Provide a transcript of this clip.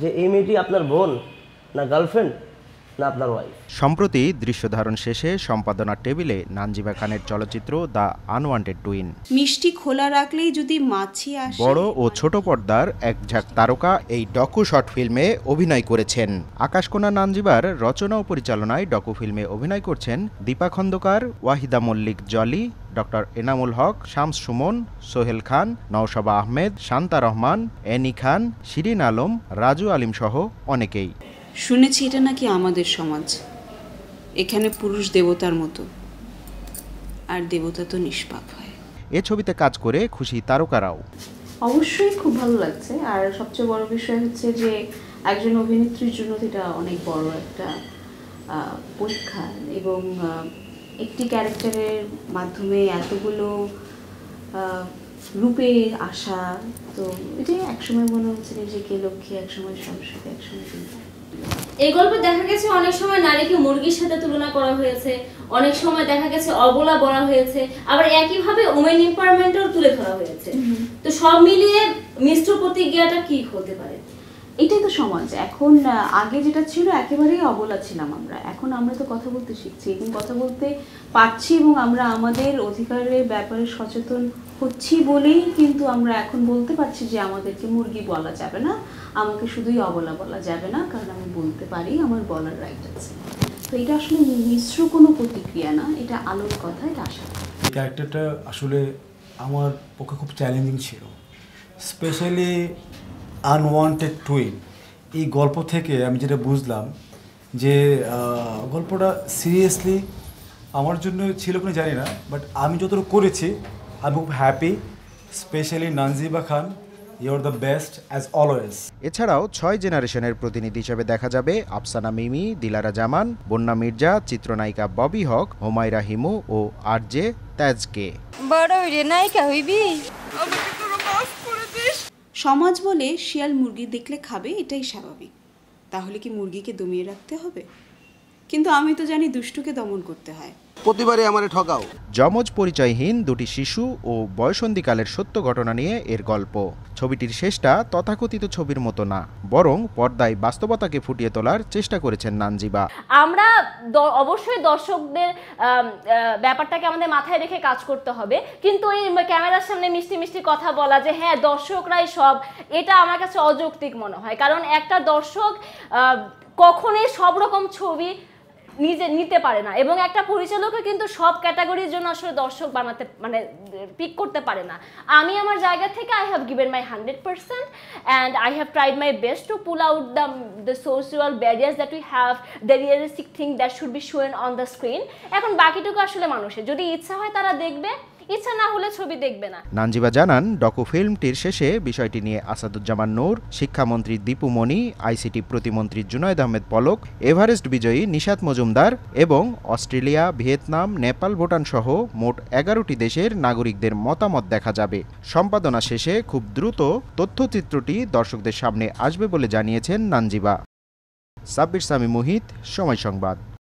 যে এই মেয়েটি আপনার বোন না গার্লফ্রেন্ড সম্প্রতি দৃশ্য সম্প্রতি দৃশ্যধারণ শেষে সম্পাদনার টেবিলে নানজিবা খানের চলচ্চিত্র দ্য আনওয়ান্টেড টুইন মিষ্টি খোলা রাখলেই যদি মাছি আসে বড় ও ছোট পর্দার এক ঝাঁক তারকা এই ডকু শর্ট ফিল্মে অভিনয় করেছেন আকাশকোনা নানজিবার রচনা ও পরিচালনায় ডকু ফিল্মে অভিনয় করছেন দীপা খন্দকার ওয়াহিদা মল্লিক জলি ডক্টর এনামুল হক শামস সুমন সোহেল খান নওশাবা আহমেদ শান্তা রহমান এনি খান শিরিন আলম রাজু আলিম সহ অনেকেই শুনেছি এটা নাকি আমাদের সমাজ এখানে পুরুষ দেবতার মতো আর দেবতা তো নিষ্পাপ হয় এ ছবিতে কাজ করে খুশি তারকারাও অবশ্যই খুব ভালো লাগছে আর সবচেয়ে বড় বিষয় হচ্ছে যে একজন অভিনেত্রীর জন্য এটা অনেক বড় একটা পরীক্ষা এবং একটি ক্যারেক্টারের মাধ্যমে এতগুলো রূপে আসা তো এটাই একসময় মনে হচ্ছে নিজেকে লক্ষ্মী একসময় সংসদে একসময় চিন্তা এই গল্পে দেখা গেছে অনেক সময় নারীকে মুরগির সাথে তুলনা করা হয়েছে অনেক সময় দেখা গেছে অবলা বলা হয়েছে আবার একইভাবে ওমেন এম্পাওয়ারমেন্টও তুলে ধরা হয়েছে তো সব মিলিয়ে মিশ্র প্রতিক্রিয়াটা কি হতে পারে এটাই তো সমাজ এখন আগে যেটা ছিল একেবারেই অবলা ছিলাম আমরা এখন আমরা তো কথা বলতে শিখছি এবং কথা বলতে পারছি এবং আমরা আমাদের অধিকারের ব্যাপারে সচেতন হচ্ছি বলেই কিন্তু আমরা এখন বলতে পারছি যে আমাদেরকে মুরগি বলা যাবে না আমাকে শুধুই অবলা বলা যাবে না কারণ আমি বলতে পারি আমার বলার রাইট আছে তো এটা আসলে মিশ্র কোনো প্রতিক্রিয়া না এটা আলোর কথা এটা আশা এই ক্যারেক্টারটা আসলে আমার পক্ষে খুব চ্যালেঞ্জিং ছিল স্পেশালি আনওয়ান্টেড টুইন এই গল্প থেকে আমি যেটা বুঝলাম যে গল্পটা সিরিয়াসলি আমার জন্য ছিল কোনো জানি না বাট আমি যতটুকু করেছি আমি খুব happy specially Nanziba Khan you're the best as always এছাড়াও ছয় জেনারেশনের প্রতিনিধি হিসেবে দেখা যাবে আফসানা মিমি দিলারা জামান বন্যা মির্জা চিত্রনায়িকা ববি হক হোমাইরা হিমু ও জে তাজকে বড় নায়িকা হইবি আমি তো রোমান্স করে দে সমাজ বলে শিয়াল মুরগি দেখলে খাবে এটাই স্বাভাবিক তাহলে কি মুরগিকে দমিয়ে রাখতে হবে কিন্তু আমি তো জানি দুষ্টুকে দমন করতে হয় প্রতিবারে আমারে ঠকাও যমজ পরিচয়হীন দুটি শিশু ও বয়সন্ধিকালের সত্য ঘটনা নিয়ে এর গল্প ছবিটির শেষটা তথাকথিত ছবির মতো না বরং পর্দায় বাস্তবতাকে ফুটিয়ে তোলার চেষ্টা করেছেন নানজিবা আমরা অবশ্যই দর্শকদের ব্যাপারটাকে আমাদের মাথায় রেখে কাজ করতে হবে কিন্তু এই ক্যামেরার সামনে মিষ্টি মিষ্টি কথা বলা যে হ্যাঁ দর্শকরাই সব এটা আমার কাছে অযৌক্তিক মনে হয় কারণ একটা দর্শক কখনোই সব রকম ছবি নিজে নিতে পারে না এবং একটা পরিচালকও কিন্তু সব ক্যাটাগরির জন্য আসলে দর্শক বানাতে মানে পিক করতে পারে না আমি আমার জায়গা থেকে I have given my hundred percent and I have tried my best to pull out the the social barriers that we have the realistic thing that should be shown on the screen এখন বাকিটুকু আসলে মানুষের যদি ইচ্ছা হয় তারা দেখবে ইচ্ছা না হলে ছবি দেখবে না নানজিবা জানান ডকু ফিল্মটির শেষে বিষয়টি নিয়ে আসাদুজ্জামান নূর শিক্ষামন্ত্রী দীপু মনি আইসিটি প্রতিমন্ত্রী জুনায়দ আহমেদ পলক এভারেস্ট বিজয়ী নিশাত মজুমদার এবং অস্ট্রেলিয়া ভিয়েতনাম নেপাল ভুটান সহ মোট এগারোটি দেশের নাগরিকদের মতামত দেখা যাবে সম্পাদনা শেষে খুব দ্রুত তথ্যচিত্রটি দর্শকদের সামনে আসবে বলে জানিয়েছেন নানজিবা সাব্বির সামি মুহিত সময় সংবাদ